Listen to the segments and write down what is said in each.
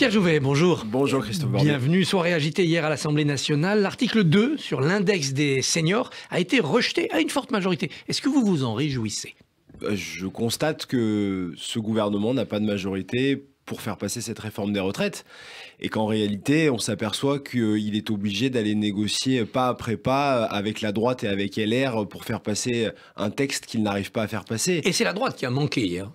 Pierre Jouvet, bonjour. Bonjour Christophe. Bienvenue. Soirée agitée hier à l'Assemblée nationale. L'article 2 sur l'index des seniors a été rejeté à une forte majorité. Est-ce que vous vous en réjouissez euh, Je constate que ce gouvernement n'a pas de majorité pour faire passer cette réforme des retraites et qu'en réalité on s'aperçoit qu'il est obligé d'aller négocier pas après pas avec la droite et avec LR pour faire passer un texte qu'il n'arrive pas à faire passer. Et c'est la droite qui a manqué hier.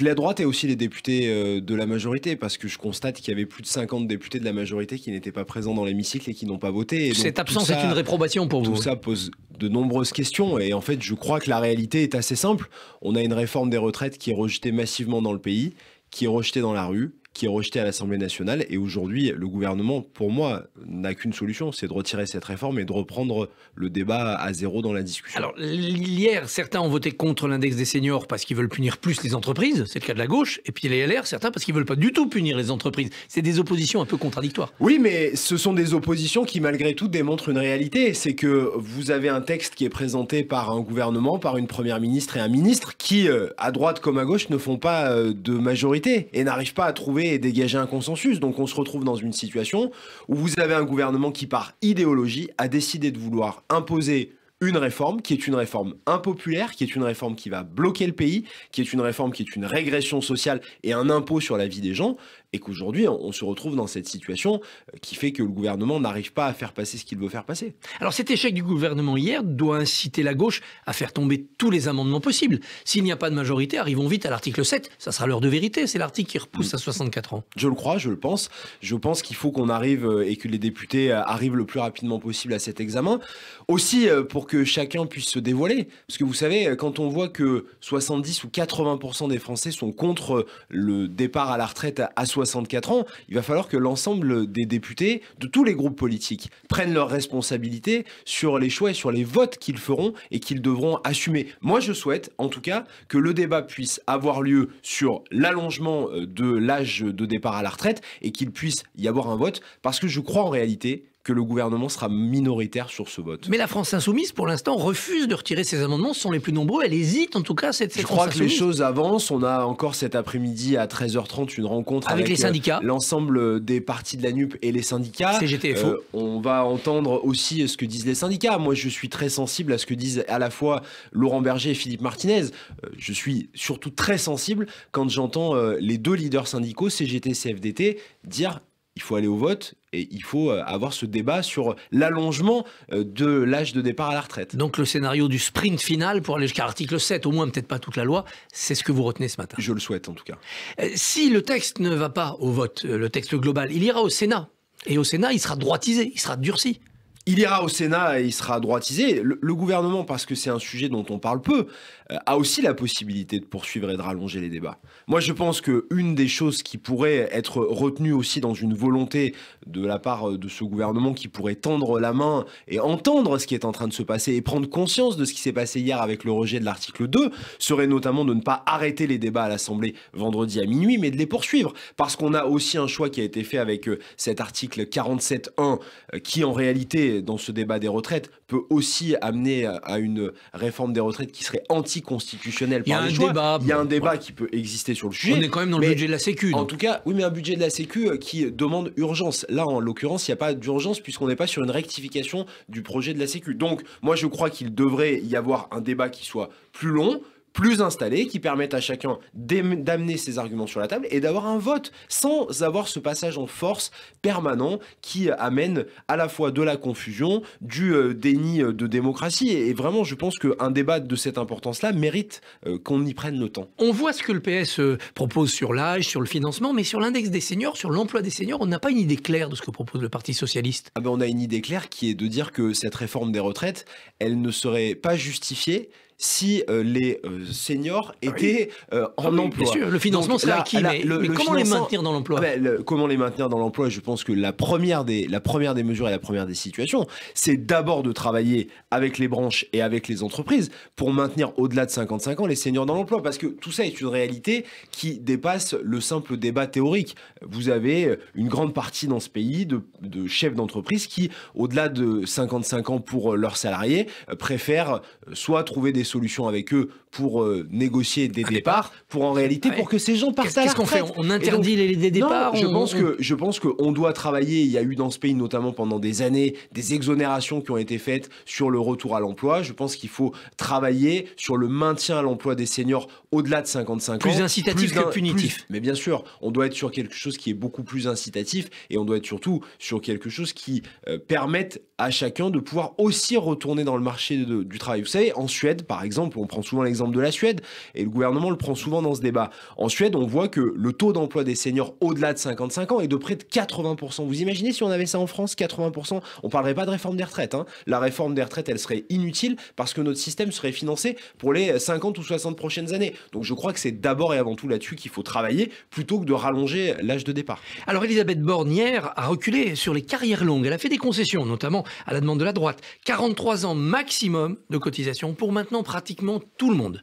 La droite et aussi les députés euh, de la majorité, parce que je constate qu'il y avait plus de 50 députés de la majorité qui n'étaient pas présents dans l'hémicycle et qui n'ont pas voté. Et Cette absence est une réprobation pour vous. Tout ça pose de nombreuses questions et en fait, je crois que la réalité est assez simple. On a une réforme des retraites qui est rejetée massivement dans le pays, qui est rejetée dans la rue, qui est rejeté à l'Assemblée nationale. Et aujourd'hui, le gouvernement, pour moi, n'a qu'une solution, c'est de retirer cette réforme et de reprendre le débat à zéro dans la discussion. Alors, hier, certains ont voté contre l'index des seniors parce qu'ils veulent punir plus les entreprises, c'est le cas de la gauche, et puis les LR, certains parce qu'ils veulent pas du tout punir les entreprises. C'est des oppositions un peu contradictoires. Oui, mais ce sont des oppositions qui, malgré tout, démontrent une réalité. C'est que vous avez un texte qui est présenté par un gouvernement, par une première ministre et un ministre qui, euh, à droite comme à gauche, ne font pas euh, de majorité et n'arrivent pas à trouver et dégager un consensus. Donc on se retrouve dans une situation où vous avez un gouvernement qui, par idéologie, a décidé de vouloir imposer une réforme qui est une réforme impopulaire, qui est une réforme qui va bloquer le pays, qui est une réforme qui est une régression sociale et un impôt sur la vie des gens et qu'aujourd'hui, on, se retrouve dans cette situation euh, qui fait que le gouvernement n'arrive pas à faire passer ce qu'il veut faire passer. Alors cet échec du gouvernement hier doit inciter la gauche à faire tomber tous les amendements possibles. S'il n'y a pas de majorité, arrivons vite à l'article 7, ça sera l'heure de vérité, c'est l'article qui repousse mm. à 64 ans. Je le crois, je le pense. Je pense qu'il faut qu'on arrive euh, et que les députés euh, arrivent le plus rapidement possible à cet examen. Aussi pour que chacun puisse se dévoiler. Parce que vous savez, quand on voit que 70 ou 80% des Français sont contre le départ à la retraite à 60 64 ans, il va falloir que l'ensemble des députés de tous les groupes politiques prennent leurs responsabilités sur les choix et sur les votes qu'ils feront et qu'ils devront assumer. Moi, je souhaite, en tout cas, que le débat puisse avoir lieu sur l'allongement euh, de l'âge de départ à la retraite et qu'il puisse y avoir un vote parce que je crois en réalité que le gouvernement sera minoritaire sur ce vote. Mais la France insoumise, pour l'instant, refuse de retirer ses amendements. Ce sont les plus nombreux. Elle hésite, en tout cas, cette, Je crois que les choses avancent. On a encore cet après-midi à 13h30 une rencontre avec, euh, l'ensemble des partis de la NUP et les syndicats. CGT, FO. Euh, on va entendre aussi ce que disent les syndicats. Moi, je suis très sensible à ce que disent à la fois Laurent Berger et Philippe Martinez. Euh, je suis surtout très sensible quand j'entends les deux leaders syndicaux, CGT, CFDT, dire il faut aller au vote et il faut euh, avoir ce débat sur l'allongement euh, de l'âge de départ à la retraite. Donc le scénario du sprint final pour aller jusqu'à l'article 7, au moins peut-être pas toute la loi, c'est ce que vous retenez ce matin. Je le souhaite en tout cas. Euh, si le texte ne va pas au vote, le texte global, il ira au Sénat. Et au Sénat, il sera droitisé, il sera durci. Il ira au Sénat et il sera droitisé. Le, gouvernement, parce que c'est un sujet dont on parle peu, euh, a aussi la possibilité de poursuivre et de rallonger les débats. Moi, je pense qu'une des choses qui pourrait être retenue aussi dans une volonté de la part euh, de ce gouvernement qui pourrait tendre la main et entendre ce qui est en train de se passer et prendre conscience de ce qui s'est passé hier avec le rejet de l'article 2 serait notamment de ne pas arrêter les débats à l'Assemblée vendredi à minuit, mais de les poursuivre. Parce qu'on a aussi un choix qui a été fait avec euh, cet article 47.1 qui, en réalité, dans ce débat des retraites peut aussi amener à une réforme des retraites qui serait anticonstitutionnelle par Il y a un débat qui peut exister sur le sujet. On est quand même dans le budget de la Sécu. En tout cas, oui, mais un budget de la Sécu euh, qui demande urgence. Là, en l'occurrence, il n'y a pas d'urgence puisqu'on n'est pas sur une rectification du projet de la Sécu. Donc, moi, je crois qu'il devrait y avoir un débat qui soit plus long, plus installés qui permettent à chacun d'amener ses arguments sur la table et d'avoir un vote sans avoir ce passage en force permanent qui euh, amène à la fois de la confusion, du euh, déni euh, de démocratie. Et, vraiment, je pense qu'un débat de cette importance-là mérite qu'on y prenne le temps. On voit ce que le PS propose sur l'âge, sur le financement, mais sur l'index des seniors, sur l'emploi des seniors, on n'a pas une idée claire de ce que propose le Parti socialiste. Ah ben, on a une idée claire qui est de dire que cette réforme des retraites, elle ne serait pas justifiée si euh, les euh, seniors ah étaient euh, en ah emploi. Bien sûr, le financement c'est acquis, mais, comment les maintenir dans l'emploi Comment les maintenir dans l'emploi Je pense que la première, des, la première des mesures et la première des situations, c'est d'abord de travailler avec les branches et avec les entreprises pour maintenir au-delà de 55 ans les seniors dans l'emploi, parce que tout ça est une réalité qui dépasse le simple débat théorique. Vous avez une grande partie dans ce pays de, de chefs d'entreprise qui, au-delà de 55 ans pour leurs salariés, préfèrent soit trouver des solutions avec eux pour euh, négocier des ah, départs, pour en réalité, pour que ces gens partagent. Qu'est-ce qu'on fait On interdit les, départs Je pense que je pense qu'on doit travailler. Il y a eu dans ce pays, notamment pendant des années, des exonérations qui ont été faites sur le retour à l'emploi. Je pense qu'il faut travailler sur le maintien à l'emploi des seniors au-delà de 55 plus ans. Incitatif plus incitatif que punitif. mais bien sûr, on doit être sur quelque chose qui est beaucoup plus incitatif et on doit être surtout sur quelque chose qui euh, permette à chacun de pouvoir aussi retourner dans le marché du travail. Vous savez, en Suède, par par exemple, on prend souvent l'exemple de la Suède, et le gouvernement le prend souvent dans ce débat. En Suède, on voit que le taux d'emploi des seniors au-delà de 55 ans est de près de 80%. Vous imaginez si on avait ça en France, 80% On parlerait pas de réforme des retraites. Hein. La réforme des retraites, elle serait inutile parce que notre système serait financé pour les 50 ou 60 prochaines années. Donc je crois que c'est d'abord et avant tout là-dessus qu'il faut travailler plutôt que de rallonger l'âge de départ. Alors Elisabeth Bornière a reculé sur les carrières longues. Elle a fait des concessions, notamment à la demande de la droite. 43 ans maximum de cotisation pour maintenant pratiquement tout le monde.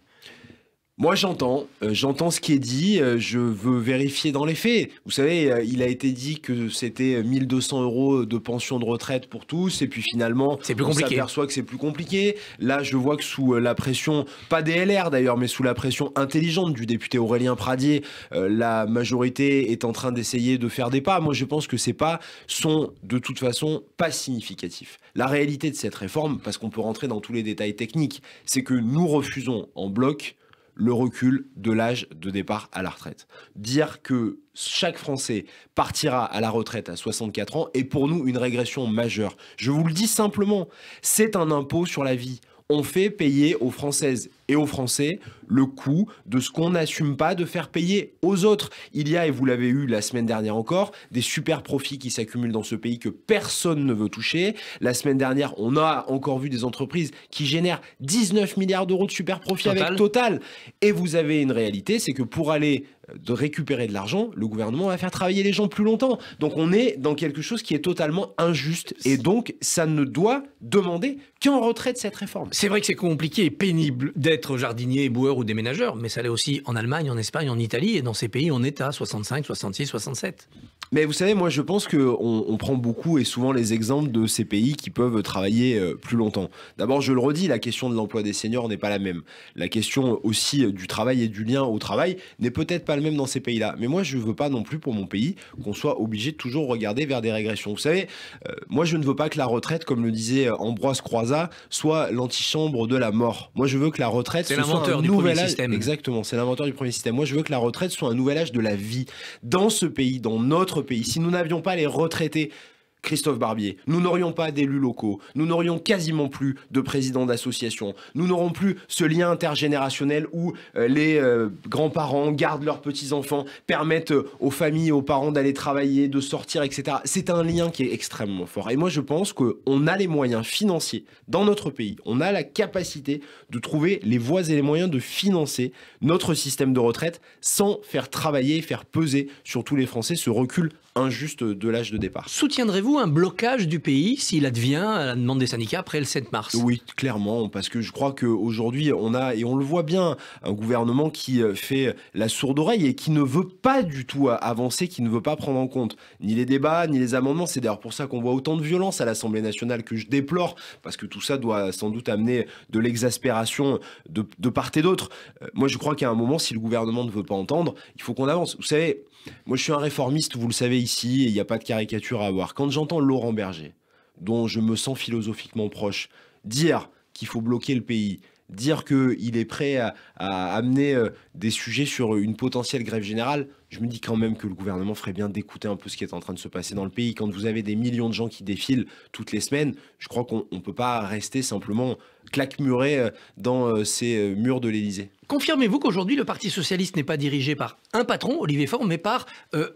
Moi, j'entends, euh, j'entends ce qui est dit, euh, je veux vérifier dans les faits. Vous savez, euh, il a été dit que c'était 1200 euros de pension de retraite pour tous, et puis finalement, on s'aperçoit que c'est plus compliqué. Là, je vois que sous la pression, pas des LR d'ailleurs, mais sous la pression intelligente du député Aurélien Pradier, la majorité est en train d'essayer de faire des pas. Moi, je pense que ces pas sont de toute façon pas significatifs. La réalité de cette réforme, parce qu'on peut rentrer dans tous les détails techniques, c'est que nous refusons en bloc le recul de l'âge de départ à la retraite. Dire que chaque Français partira à la retraite à 64 ans est pour nous une régression majeure. Je vous le dis simplement, c'est un impôt sur la vie on fait payer aux Françaises et aux Français le coût de ce qu'on n'assume pas de faire payer aux autres. Il y a, et vous l'avez eu la semaine dernière encore, des super profits qui s'accumulent dans ce pays que personne ne veut toucher. La semaine dernière, on a encore vu des entreprises qui génèrent 19 milliards d'euros de super profits avec Total. Et vous avez une réalité, c'est que pour aller de récupérer de l'argent, le gouvernement va faire travailler les gens plus longtemps. Donc on est dans quelque chose qui est totalement injuste. Et donc ça ne doit demander qu'en retrait de cette réforme. C'est vrai que c'est compliqué et pénible d'être jardinier, boueur ou déménageur, mais ça l'est aussi en Allemagne, en Espagne, en Italie et dans ces pays on est à 65, 66, 67. Mais vous savez, moi je pense qu'on on prend beaucoup et souvent les exemples de ces pays qui peuvent travailler euh, plus longtemps. D'abord, je le redis, la question de l'emploi des seniors n'est pas la même. La question aussi euh, du travail et du lien au travail n'est peut-être pas la même dans ces pays-là. Mais moi je ne veux pas non plus pour mon pays qu'on soit obligé de toujours regarder vers des régressions. Vous savez, euh, moi je ne veux pas que la retraite, comme le disait Ambroise Croizat, soit l'antichambre de la mort. Moi je veux que la retraite c'est l'inventeur du nouvel premier système. Exactement, c'est l'inventeur du premier système. Moi je veux que la retraite soit un nouvel âge de la vie. Dans ce pays, dans notre pays, si nous n'avions pas les retraités Christophe Barbier, nous n'aurions pas d'élus locaux, nous n'aurions quasiment plus de présidents d'associations, nous n'aurons plus ce lien intergénérationnel où euh, les euh, grands-parents gardent leurs petits-enfants, permettent euh, aux familles, aux parents d'aller travailler, de sortir, etc. C'est un lien qui est extrêmement fort. Et moi, je pense qu'on a les moyens financiers dans notre pays, on a la capacité de trouver les voies et les moyens de financer notre système de retraite sans faire travailler, faire peser sur tous les Français ce recul injuste de l'âge de départ. Soutiendrez-vous un blocage du pays s'il advient à la demande des syndicats après le 7 mars Oui, clairement, parce que je crois qu'aujourd'hui, on a, et on le voit bien, un gouvernement qui euh, fait la sourde oreille et qui ne veut pas du tout euh, avancer, qui ne veut pas prendre en compte ni les débats, ni les amendements. C'est d'ailleurs pour ça qu'on voit autant de violence à l'Assemblée nationale que je déplore, parce que tout ça doit sans doute amener de l'exaspération de, de part et d'autre. Euh, moi, je crois qu'à un moment, si le gouvernement ne veut pas entendre, il faut qu'on avance. Vous savez, moi je suis un réformiste, vous le savez ici et il n'y a pas de caricature à avoir. Quand j'entends Laurent Berger, dont je me sens philosophiquement proche, dire qu'il faut bloquer le pays dire qu'il est prêt à, amener euh, des sujets sur une potentielle grève générale, je me dis quand même que le gouvernement ferait bien d'écouter un peu ce qui est en train de se passer dans le pays. Quand vous avez des millions de gens qui défilent toutes les semaines, je crois qu'on ne peut pas rester simplement claquemuré euh, dans euh, ces murs de l'Élysée. Confirmez-vous qu'aujourd'hui, le Parti socialiste n'est pas dirigé par un patron, Olivier Faure, mais par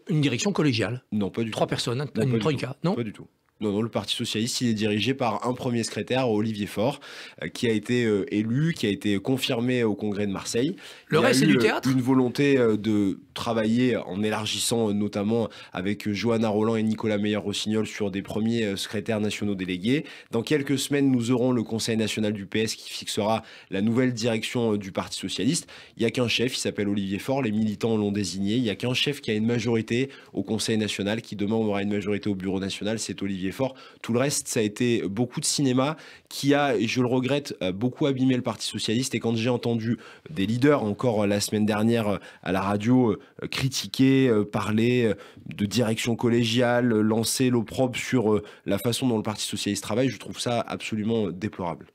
une direction collégiale Non, pas du Trois tout. Trois personnes, hein, une troïka, non Pas du tout. Non, non, le Parti socialiste, il est dirigé par un premier secrétaire, Olivier Faure, euh, qui a été euh, élu, qui a été confirmé au Congrès de Marseille. Le reste, c'est du euh, théâtre Une volonté de travailler en élargissant notamment avec Johanna Roland et Nicolas Meyer-Rossignol sur des premiers secrétaires nationaux délégués. Dans quelques semaines, nous aurons le Conseil national du PS qui fixera la nouvelle direction du Parti socialiste. Il n'y a qu'un chef, il s'appelle Olivier Faure, les militants l'ont désigné. Il n'y a qu'un chef qui a une majorité au Conseil national, qui demain aura une majorité au Bureau national, c'est Olivier fort, Tout le reste, ça a été beaucoup de cinéma qui a, et je le regrette, euh, beaucoup abîmé le Parti Socialiste. Et quand j'ai entendu des leaders, encore euh, la semaine dernière euh, à la radio, critiquer, parler de direction collégiale, lancer l'opprobre sur la façon dont le Parti Socialiste travaille, je trouve ça absolument déplorable.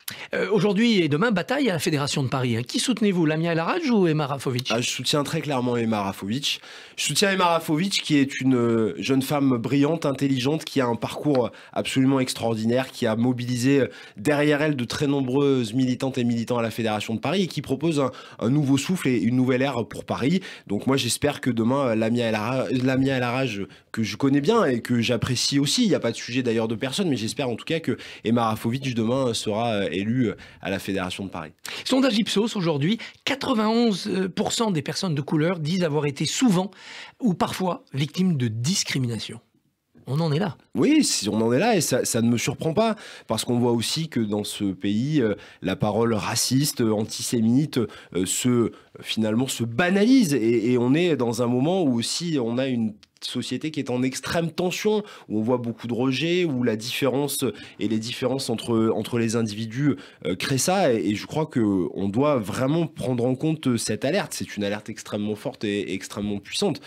Aujourd'hui et demain, bataille à la Fédération de Paris. Hein. Qui soutenez-vous, Lamia Elaraj ou Emma Rafovic ah, Je soutiens très clairement Emma Rafovic. Je soutiens Emma Rafovic qui est une jeune femme brillante, intelligente, qui a un parcours absolument extraordinaire qui a mobilisé euh, derrière elle de très nombreuses militantes et militants à la Fédération de Paris et qui propose un, nouveau souffle et une nouvelle ère pour Paris. Donc moi j'espère que demain euh, Lamia la rage que je connais bien et que j'apprécie aussi, il n'y a pas de sujet d'ailleurs de personne, mais j'espère en tout cas que Emma Rafovic demain euh, sera élue à la Fédération de Paris. Sondage Ipsos aujourd'hui, 91% des personnes de couleur disent avoir été souvent ou parfois victimes de discrimination on en est là. Oui, si on en est là et ça, ça ne me surprend pas parce qu'on voit aussi que dans ce pays, euh, la parole raciste, antisémite euh, se finalement se banalise et, et on est dans un moment où aussi on a une société qui est en extrême tension, où on voit beaucoup de rejets, où la différence et les différences entre, entre les individus euh, créent ça. Et, je crois qu'on doit vraiment prendre en compte cette alerte. C'est une alerte extrêmement forte et, extrêmement puissante.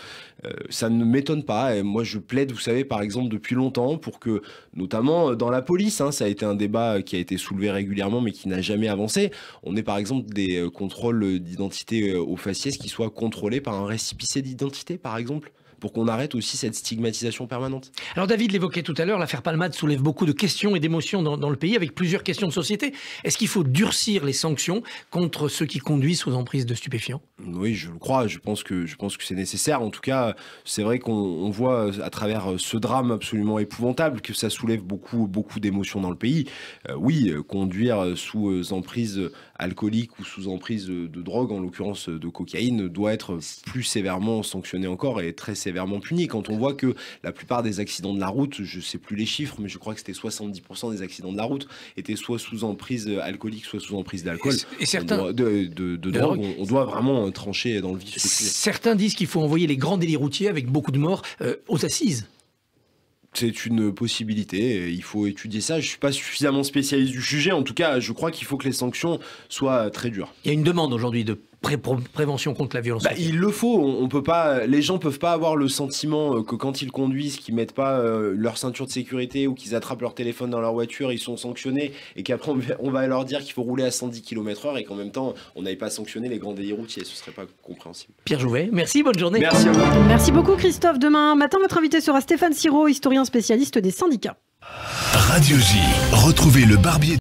Euh, ça ne m'étonne pas. Et moi, je plaide, vous savez, par exemple, depuis longtemps pour que, notamment euh, dans la police, hein, ça a été un débat qui a été soulevé régulièrement mais qui n'a jamais avancé. On est par exemple des contrôles d'identité aux faciès qui soient contrôlés par un récipicé d'identité, par exemple pour qu'on arrête aussi cette stigmatisation permanente. Alors David l'évoquait tout à l'heure, l'affaire Palmade soulève beaucoup de questions et d'émotions dans, le pays avec plusieurs questions de société. Est-ce qu'il faut durcir les sanctions contre ceux qui conduisent aux emprises de stupéfiants oui, je le crois. Je pense que je pense que c'est nécessaire. En tout cas, c'est vrai qu'on voit euh, à travers euh, ce drame absolument épouvantable que ça soulève beaucoup beaucoup d'émotions dans le pays. Euh, oui, conduire sous emprise alcoolique ou sous emprise de drogue, en l'occurrence de cocaïne, doit être plus sévèrement sanctionné encore et très sévèrement puni. Quand on voit que la plupart des accidents de la route, je sais plus les chiffres, mais je crois que c'était 70% des accidents de la route étaient soit sous emprise alcoolique, soit sous emprise d'alcool. Et, certains de, drogue, on doit vraiment tranché dans le vif. Certains disent qu'il faut envoyer les grands délits routiers avec beaucoup de morts euh, aux assises. C'est une possibilité, il faut étudier ça. Je ne suis pas suffisamment spécialiste du sujet, en tout cas, je crois qu'il faut que les sanctions soient très dures. Il y a une demande aujourd'hui de prévention contre la violence. Bah, il le faut. On, peut pas. Les gens peuvent pas avoir le sentiment euh, que quand ils conduisent, qu'ils mettent pas euh, leur ceinture de sécurité ou qu'ils attrapent leur téléphone dans leur voiture, ils sont sanctionnés et qu'après on, va leur dire qu'il faut rouler à 110 km/h et qu'en même temps on n'aille pas sanctionner les grands délits routiers. Ce serait pas compréhensible. Pierre Jouvet, merci. Bonne journée. Merci. beaucoup Christophe. Demain matin, votre invité sera Stéphane Siro, historien spécialiste des syndicats. Radio J. Retrouvez le barbier.